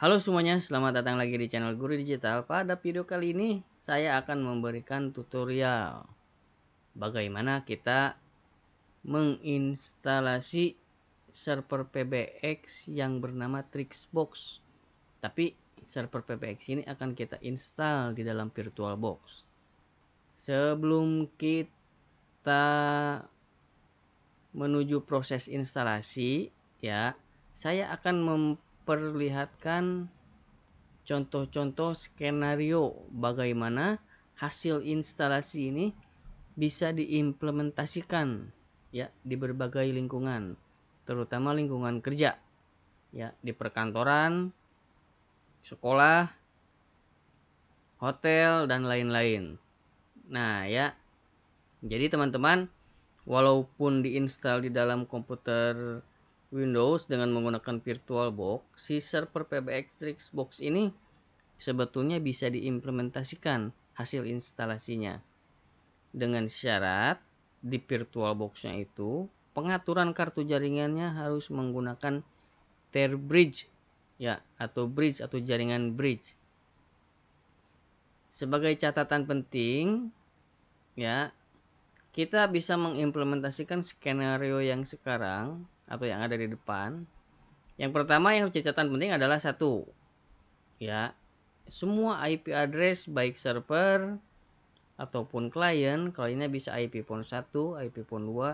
Halo semuanya, selamat datang lagi di channel Guru Digital. Pada video kali ini, saya akan memberikan tutorial bagaimana kita menginstalasi server PBX yang bernama Trixbox. Tapi server PBX ini akan kita install di dalam VirtualBox. Sebelum kita menuju proses instalasi, ya, saya akan mem memperlihatkan contoh-contoh skenario bagaimana hasil instalasi ini bisa diimplementasikan ya di berbagai lingkungan, terutama lingkungan kerja. Ya, di perkantoran, sekolah, hotel dan lain-lain. Nah, ya. Jadi teman-teman, walaupun diinstal di dalam komputer Windows dengan menggunakan VirtualBox, si server PBX Box ini sebetulnya bisa diimplementasikan hasil instalasinya dengan syarat di VirtualBox-nya itu pengaturan kartu jaringannya harus menggunakan Ter Bridge ya atau bridge atau jaringan bridge. Sebagai catatan penting ya kita bisa mengimplementasikan skenario yang sekarang atau yang ada di depan. Yang pertama yang catatan penting adalah satu, ya semua IP address baik server ataupun klien, ini bisa IP PON 1, IP PON 2,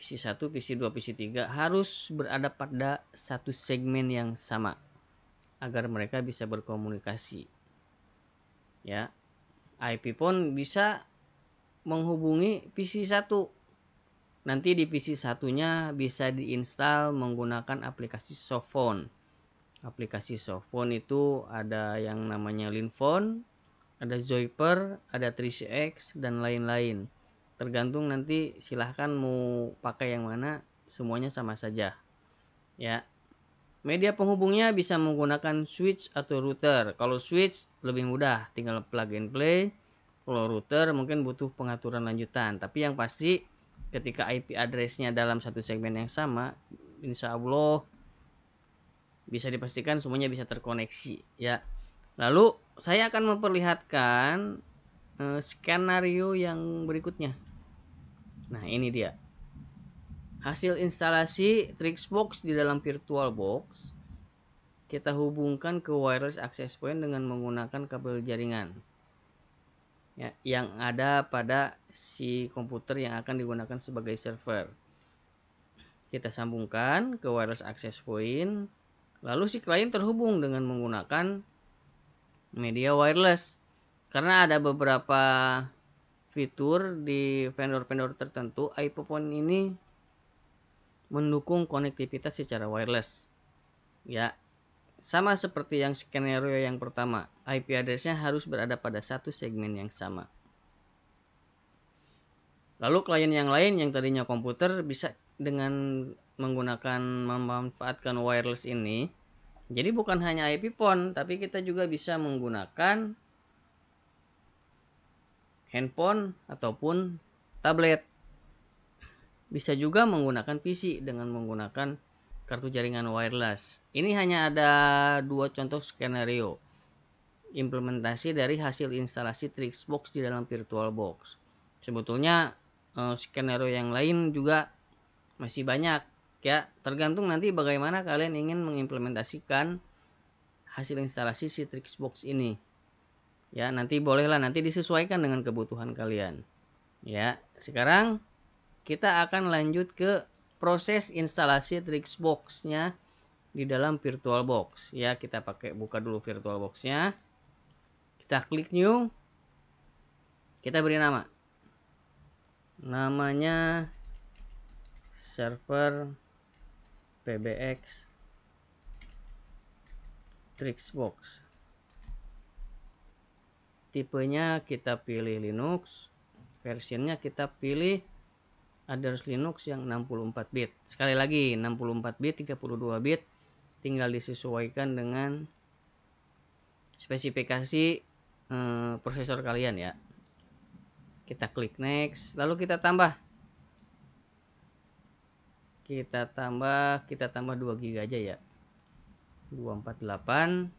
PC satu PC dua PC tiga harus berada pada satu segmen yang sama agar mereka bisa berkomunikasi. Ya. IP PON bisa menghubungi PC satu Nanti di PC satunya bisa diinstal menggunakan aplikasi Sofon. Aplikasi Sofon itu ada yang namanya Linphone, ada Zoiper, ada 3CX dan lain-lain. Tergantung nanti silahkan mau pakai yang mana, semuanya sama saja. Ya. Media penghubungnya bisa menggunakan switch atau router. Kalau switch lebih mudah, tinggal plug and play. Kalau router mungkin butuh pengaturan lanjutan, tapi yang pasti ketika IP addressnya dalam satu segmen yang sama, insya Allah bisa dipastikan semuanya bisa terkoneksi ya. Lalu saya akan memperlihatkan uh, skenario yang berikutnya. Nah, ini dia. Hasil instalasi Trixbox di dalam VirtualBox kita hubungkan ke wireless access point dengan menggunakan kabel jaringan ya, yang ada pada si komputer yang akan digunakan sebagai server. Kita sambungkan ke wireless access point. Lalu si klien terhubung dengan menggunakan media wireless. Karena ada beberapa fitur di vendor-vendor tertentu, iPhone ini mendukung konektivitas secara wireless. Ya, sama seperti yang skenario yang pertama, IP addressnya harus berada pada satu segmen yang sama. Lalu klien yang lain yang tadinya komputer bisa dengan menggunakan memanfaatkan wireless ini. Jadi bukan hanya IP phone, tapi kita juga bisa menggunakan handphone ataupun tablet. Bisa juga menggunakan PC dengan menggunakan kartu jaringan wireless. Ini hanya ada dua contoh skenario implementasi dari hasil instalasi Trixbox di dalam VirtualBox. Sebetulnya uh, skenario yang lain juga masih banyak ya tergantung nanti bagaimana kalian ingin mengimplementasikan hasil instalasi Citrix Box ini ya nanti bolehlah nanti disesuaikan dengan kebutuhan kalian ya sekarang kita akan lanjut ke proses instalasi Citrix nya di dalam Virtual Box. ya kita pakai buka dulu VirtualBox-nya kita klik new kita beri nama namanya server pbx box tipenya kita pilih Linux versionnya kita pilih address Linux yang 64 bit sekali lagi 64 bit 32 bit tinggal disesuaikan dengan spesifikasi eh, prosesor kalian ya kita klik next, lalu kita tambah. Kita tambah, kita tambah 2 GB aja ya. 248.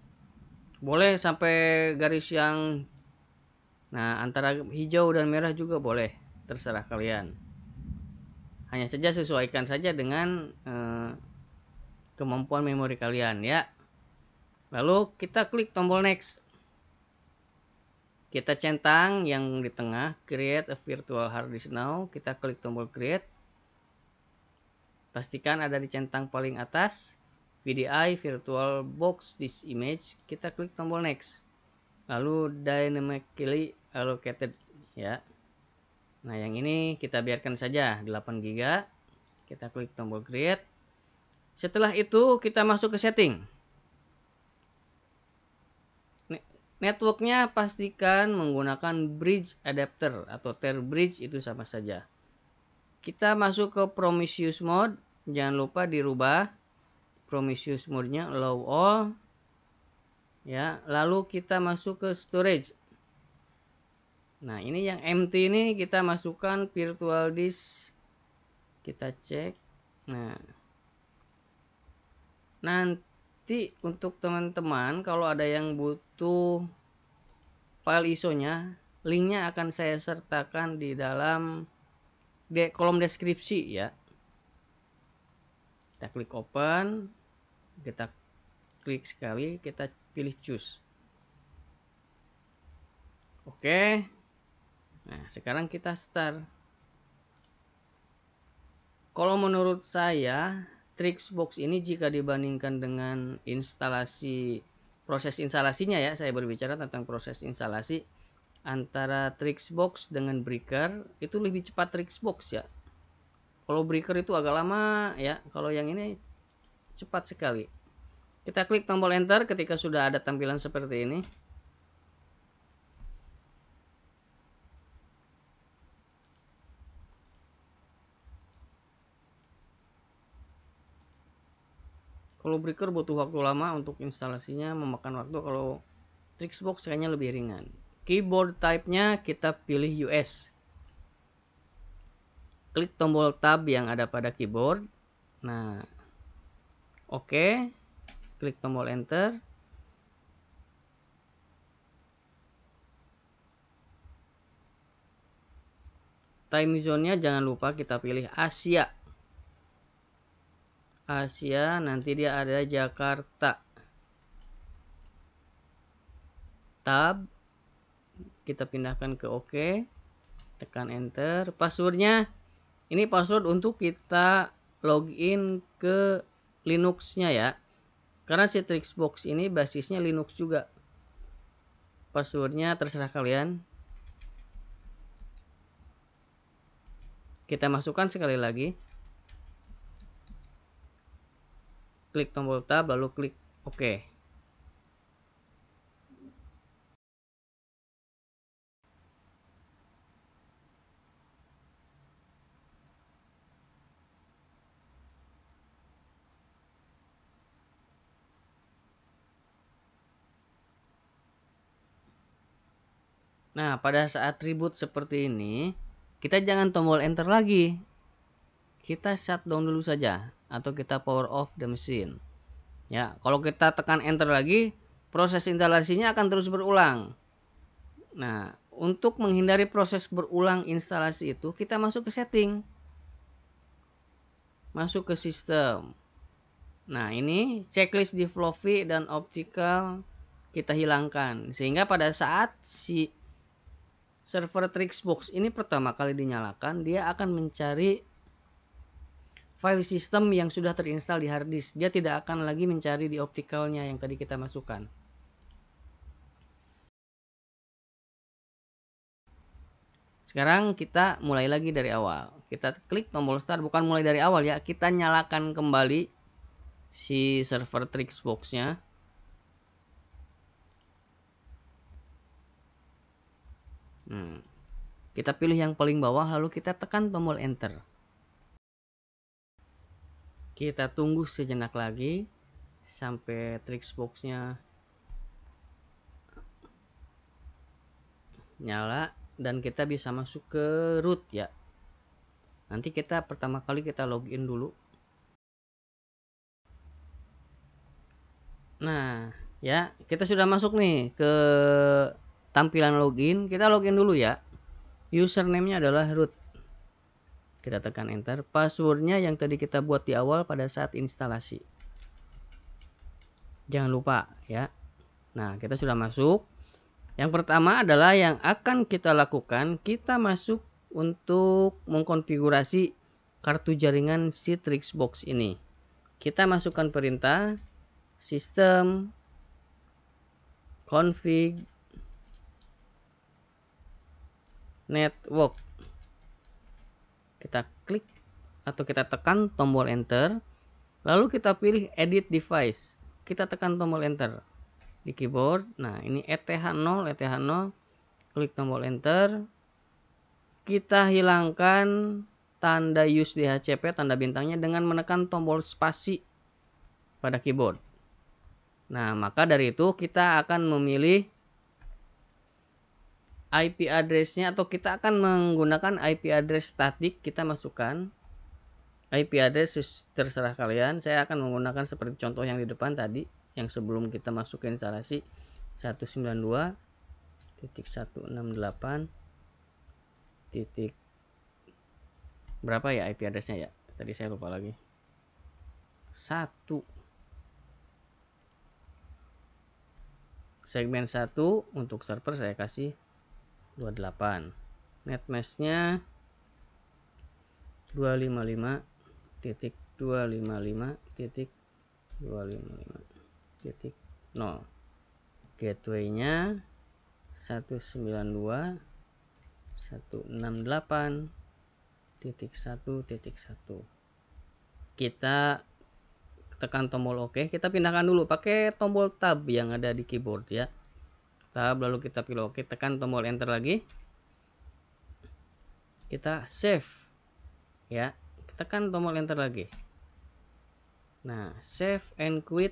Boleh sampai garis yang nah antara hijau dan merah juga boleh, terserah kalian. Hanya saja sesuaikan saja dengan eh, kemampuan memori kalian ya. Lalu kita klik tombol next. Kita centang yang di tengah, create a virtual hard disk now. Kita klik tombol create. Pastikan ada di centang paling atas, VDI virtual box disk image. Kita klik tombol next. Lalu dynamically allocated ya. Nah, yang ini kita biarkan saja 8 giga Kita klik tombol create. Setelah itu kita masuk ke setting. Networknya pastikan menggunakan bridge adapter atau tear bridge itu sama saja. Kita masuk ke Prometheus mode, jangan lupa dirubah Prometheus mode-nya allow all. Ya, lalu kita masuk ke storage. Nah, ini yang empty ini kita masukkan virtual disk. Kita cek. Nah, nanti nanti untuk teman-teman kalau ada yang butuh file ISO-nya, linknya akan saya sertakan di dalam kolom deskripsi ya. Kita klik open, kita klik sekali, kita pilih choose. Oke. Nah, sekarang kita start. Kalau menurut saya Trixbox ini jika dibandingkan dengan instalasi proses instalasinya ya, saya berbicara tentang proses instalasi antara Trixbox dengan Breaker itu lebih cepat Trixbox ya. Kalau Breaker itu agak lama ya, kalau yang ini cepat sekali. Kita klik tombol enter ketika sudah ada tampilan seperti ini. Kalau breaker butuh waktu lama untuk instalasinya memakan waktu kalau Trixbox kayaknya lebih ringan. Keyboard type-nya kita pilih US. Klik tombol tab yang ada pada keyboard. Nah, oke. Okay. Klik tombol enter. Time zone-nya jangan lupa kita pilih Asia. Asia nanti dia ada Jakarta tab kita pindahkan ke OK tekan enter passwordnya ini password untuk kita login ke Linuxnya ya karena Citrix Box ini basisnya Linux juga passwordnya terserah kalian kita masukkan sekali lagi klik tombol tab lalu klik OK. Nah, pada saat reboot seperti ini, kita jangan tombol enter lagi kita shutdown dulu saja atau kita power off the machine Ya, kalau kita tekan enter lagi, proses instalasinya akan terus berulang. Nah, untuk menghindari proses berulang instalasi itu, kita masuk ke setting. Masuk ke sistem. Nah, ini checklist di floppy dan optical kita hilangkan. Sehingga pada saat si server tricksbox ini pertama kali dinyalakan, dia akan mencari file system yang sudah terinstal di hard disk. Dia tidak akan lagi mencari di opticalnya yang tadi kita masukkan. Sekarang kita mulai lagi dari awal. Kita klik tombol start, bukan mulai dari awal ya. Kita nyalakan kembali si server Trixbox-nya. Hmm. Kita pilih yang paling bawah lalu kita tekan tombol enter kita tunggu sejenak lagi sampai tricks boxnya nyala dan kita bisa masuk ke root ya nanti kita pertama kali kita login dulu nah ya kita sudah masuk nih ke tampilan login kita login dulu ya username nya adalah root kita tekan enter. Passwordnya yang tadi kita buat di awal pada saat instalasi. Jangan lupa ya. Nah, kita sudah masuk. Yang pertama adalah yang akan kita lakukan, kita masuk untuk mengkonfigurasi kartu jaringan Citrix Box ini. Kita masukkan perintah system config network kita klik atau kita tekan tombol enter lalu kita pilih edit device kita tekan tombol enter di keyboard nah ini ETH0 ETH0 klik tombol enter kita hilangkan tanda use DHCP tanda bintangnya dengan menekan tombol spasi pada keyboard nah maka dari itu kita akan memilih IP addressnya atau kita akan menggunakan IP address statik kita masukkan IP address terserah kalian saya akan menggunakan seperti contoh yang di depan tadi yang sebelum kita masuk instalasi 192.168 berapa ya IP addressnya ya tadi saya lupa lagi 1 segmen 1 untuk server saya kasih 28 netmesh-nya 255 titik 255 titik 255 titik 0 gateway-nya 192 168 titik 1 titik 1 kita tekan tombol OK kita pindahkan dulu pakai tombol tab yang ada di keyboard ya tab lalu kita pilih oke tekan tombol enter lagi kita save ya kita tekan tombol enter lagi nah save and quit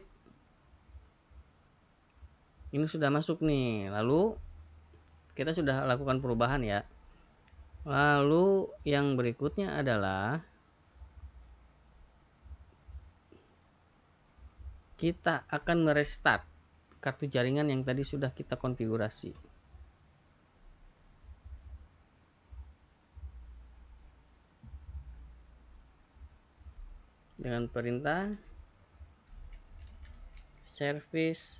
ini sudah masuk nih lalu kita sudah lakukan perubahan ya lalu yang berikutnya adalah kita akan merestart kartu jaringan yang tadi sudah kita konfigurasi. Dengan perintah service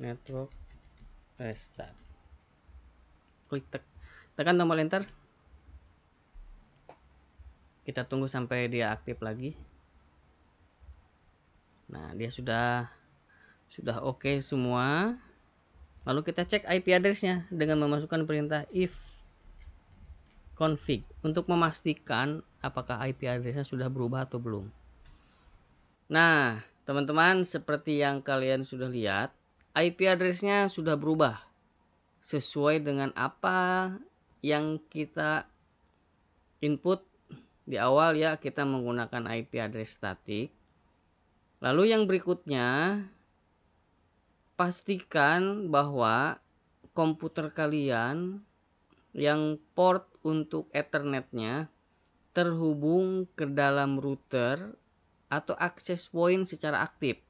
network restart. Klik tek tekan tombol enter. Kita tunggu sampai dia aktif lagi. Nah, dia sudah sudah oke okay semua. Lalu kita cek IP addressnya dengan memasukkan perintah if config untuk memastikan apakah IP addressnya sudah berubah atau belum. Nah, teman-teman seperti yang kalian sudah lihat, IP addressnya sudah berubah sesuai dengan apa yang kita input di awal ya kita menggunakan IP address statik. Lalu yang berikutnya pastikan bahwa komputer kalian yang port untuk Ethernetnya terhubung ke dalam router atau access point secara aktif.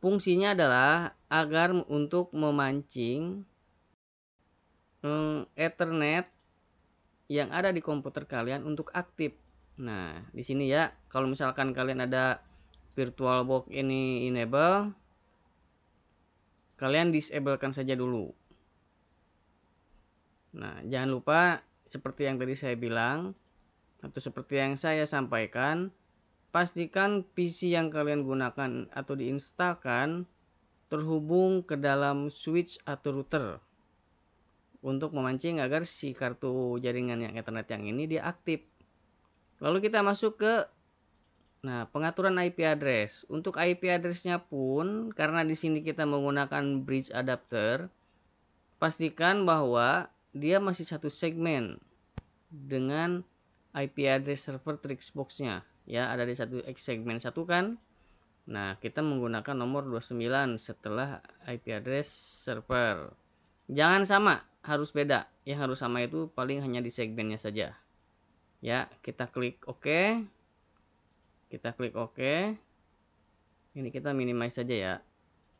Fungsinya adalah agar untuk memancing eh, Ethernet yang ada di komputer kalian untuk aktif. Nah, di sini ya, kalau misalkan kalian ada virtual box ini enable, kalian disablekan saja dulu nah jangan lupa seperti yang tadi saya bilang atau seperti yang saya sampaikan pastikan PC yang kalian gunakan atau diinstalkan terhubung ke dalam switch atau router untuk memancing agar si kartu jaringan yang Ethernet yang ini diaktif Lalu kita masuk ke Nah, pengaturan IP address. Untuk IP address-nya pun, karena di sini kita menggunakan bridge adapter, pastikan bahwa dia masih satu segmen dengan IP address server Trixbox-nya. Ya, ada di satu segmen satu kan. Nah, kita menggunakan nomor 29 setelah IP address server. Jangan sama, harus beda. Yang harus sama itu paling hanya di segmennya saja. Ya, kita klik OK. Kita klik OK. Ini kita minimize saja ya.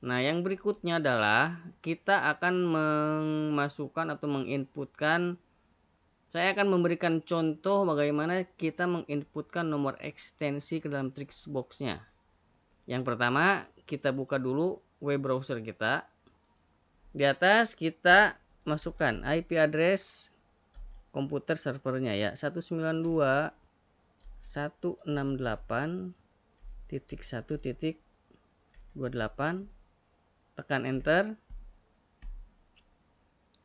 Nah, yang berikutnya adalah kita akan memasukkan atau menginputkan saya akan memberikan contoh bagaimana kita menginputkan nomor ekstensi ke dalam Tricks Boxnya. Yang pertama, kita buka dulu web browser kita. Di atas kita masukkan IP address komputer servernya ya, 192 168.1.28 tekan enter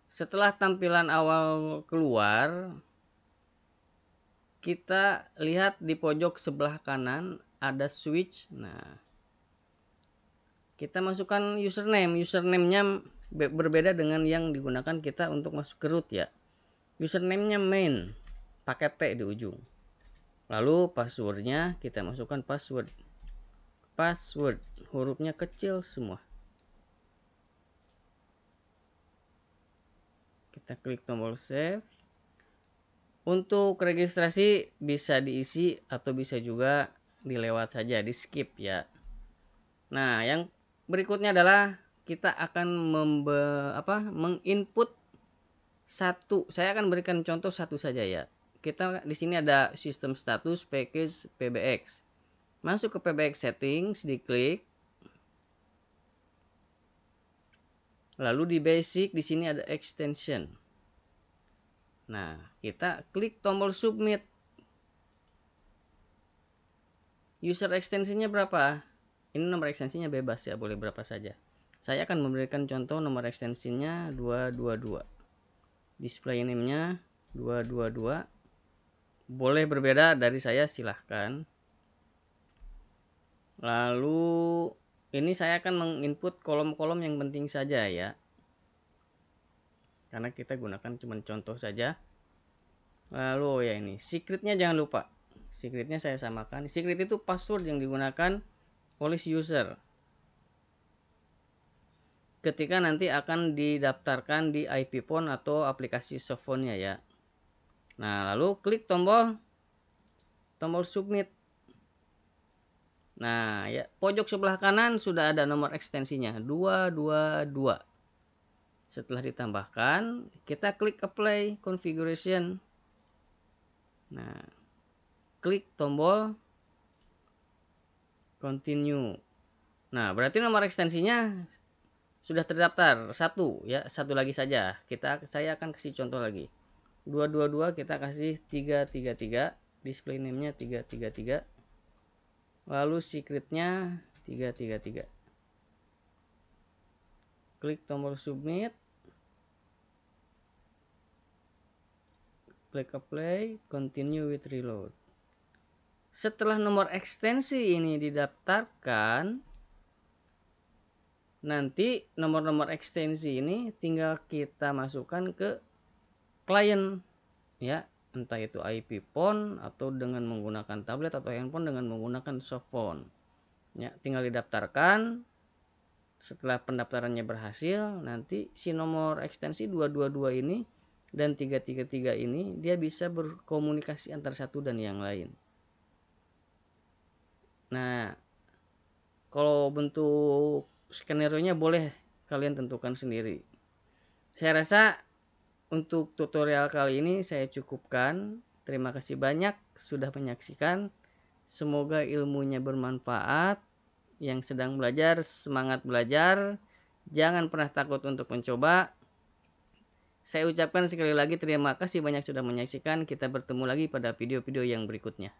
setelah tampilan awal keluar kita lihat di pojok sebelah kanan ada switch nah kita masukkan username username-nya berbeda dengan yang digunakan kita untuk masuk ke root ya username-nya main pakai P di ujung Lalu passwordnya kita masukkan password. Password hurufnya kecil semua. Kita klik tombol save. Untuk registrasi bisa diisi atau bisa juga dilewat saja, di skip ya. Nah, yang berikutnya adalah kita akan apa, menginput satu. Saya akan berikan contoh satu saja ya kita di sini ada sistem status package PBX. Masuk ke PBX settings, diklik. Lalu di basic di sini ada extension. Nah, kita klik tombol submit. User extensionnya berapa? Ini nomor extensinya bebas ya, boleh berapa saja. Saya akan memberikan contoh nomor extensinya 222. Display name-nya 222 boleh berbeda dari saya silahkan lalu ini saya akan menginput kolom-kolom yang penting saja ya karena kita gunakan cuma contoh saja lalu oh ya ini secretnya jangan lupa secretnya saya samakan secret itu password yang digunakan polis user ketika nanti akan didaftarkan di IP phone atau aplikasi softphone-nya ya Nah, lalu klik tombol tombol submit. Nah, ya pojok sebelah kanan sudah ada nomor ekstensinya 222. Setelah ditambahkan, kita klik apply configuration. Nah, klik tombol continue. Nah, berarti nomor ekstensinya sudah terdaftar satu ya, satu lagi saja. Kita saya akan kasih contoh lagi. 222 kita kasih 333 display name-nya 333 lalu secret secretnya 333 klik tombol submit klik apply continue with reload setelah nomor ekstensi ini didaftarkan nanti nomor-nomor ekstensi ini tinggal kita masukkan ke klien ya entah itu IP phone atau dengan menggunakan tablet atau handphone dengan menggunakan softphone ya tinggal didaftarkan setelah pendaftarannya berhasil nanti si nomor ekstensi 222 ini dan 333 ini dia bisa berkomunikasi antar satu dan yang lain nah kalau bentuk skenario nya boleh kalian tentukan sendiri saya rasa untuk tutorial kali ini saya cukupkan. Terima kasih banyak sudah menyaksikan. Semoga ilmunya bermanfaat. Yang sedang belajar, semangat belajar. Jangan pernah takut untuk mencoba. Saya ucapkan sekali lagi terima kasih banyak sudah menyaksikan. Kita bertemu lagi pada video-video yang berikutnya.